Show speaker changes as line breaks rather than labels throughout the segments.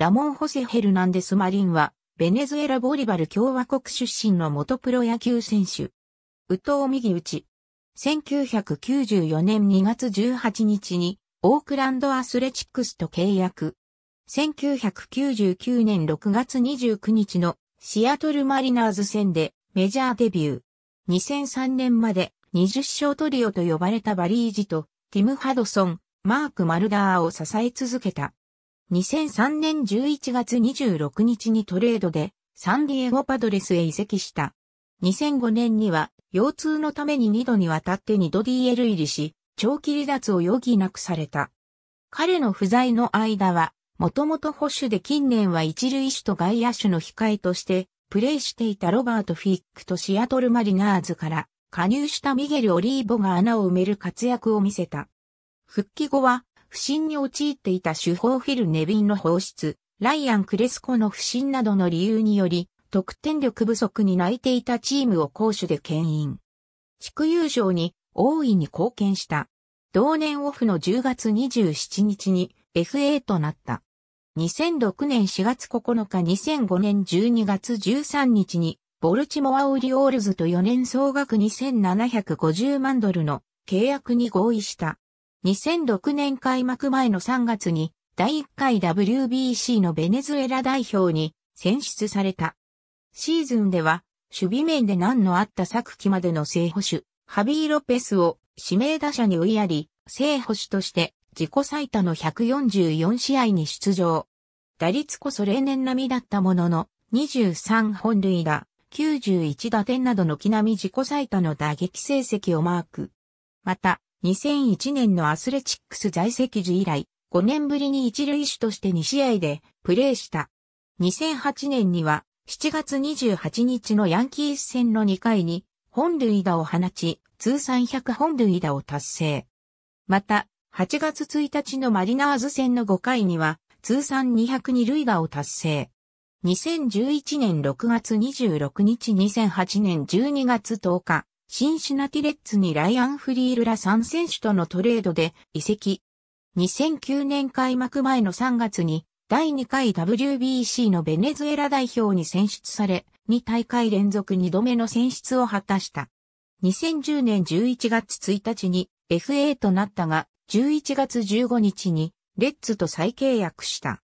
ラモン・ホセ・ヘルナンデス・マリンは、ベネズエラ・ボリバル共和国出身の元プロ野球選手。宇藤右打。1994年2月18日に、オークランド・アスレチックスと契約。1999年6月29日のシアトル・マリナーズ戦でメジャーデビュー。2003年まで20勝トリオと呼ばれたバリージとティム・ハドソン、マーク・マルダーを支え続けた。2003年11月26日にトレードでサンディエゴパドレスへ移籍した。2005年には腰痛のために2度にわたって2度 DL 入りし、長期離脱を余儀なくされた。彼の不在の間は、もともと保守で近年は一塁手と外野手の控えとして、プレーしていたロバート・フィックとシアトル・マリナーズから加入したミゲル・オリーボが穴を埋める活躍を見せた。復帰後は不審に陥っていた主砲フィル・ネビンの放出、ライアン・クレスコの不審などの理由により、得点力不足に泣いていたチームを攻守で牽引。地区優勝に大いに貢献した。同年オフの10月27日に FA となった。2006年4月9日2005年12月13日にボルチモア・オリオールズと4年総額2750万ドルの契約に合意した。2006年開幕前の3月に第1回 WBC のベネズエラ代表に選出された。シーズンでは守備面で難のあった昨季までの正捕手、ハビー・ロペスを指名打者に追いやり、正捕手として自己最多の144試合に出場。打率こそ例年並みだったものの、23本塁打、91打点などの木並み自己最多の打撃成績をマーク。また、2001年のアスレチックス在籍時以来、5年ぶりに一塁手として2試合でプレーした。2008年には7月28日のヤンキース戦の2回に本塁打を放ち、通算100本塁打を達成。また、8月1日のマリナーズ戦の5回には通算202塁打を達成。2011年6月26日2008年12月10日、シンシナティレッツにライアン・フリールら3選手とのトレードで移籍。2009年開幕前の3月に第2回 WBC のベネズエラ代表に選出され、2大会連続2度目の選出を果たした。2010年11月1日に FA となったが、11月15日にレッツと再契約した。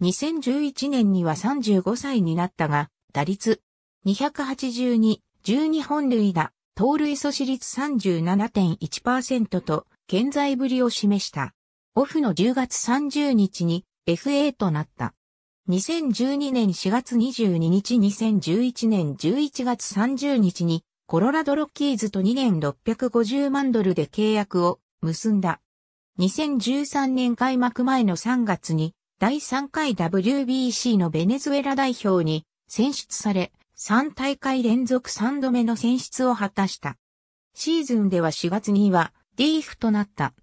2011年には35歳になったが、打率282、12本塁打、盗塁阻止率37.1%と、健在ぶりを示した。オフの10月30日に FA となった。2012年4月22日2011年11月30日にコロラドロッキーズと2年650万ドルで契約を結んだ。2013年開幕前の3月に第3回 WBC のベネズエラ代表に選出され、3大会連続3度目の選出を果たした。シーズンでは4月には、ディーフとなった。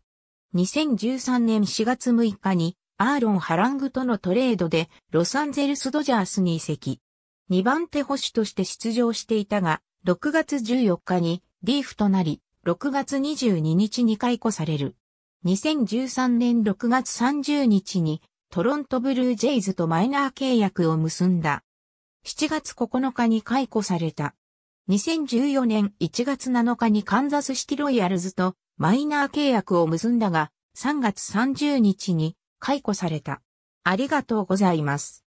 2013年4月6日に、アーロン・ハラングとのトレードで、ロサンゼルス・ドジャースに移籍。2番手保守として出場していたが、6月14日に、ディーフとなり、6月22日に解雇される。2013年6月30日に、トロントブルージェイズとマイナー契約を結んだ。7月9日に解雇された。2014年1月7日にカンザスシティロイヤルズとマイナー契約を結んだが、3月30日に解雇された。ありがとうございます。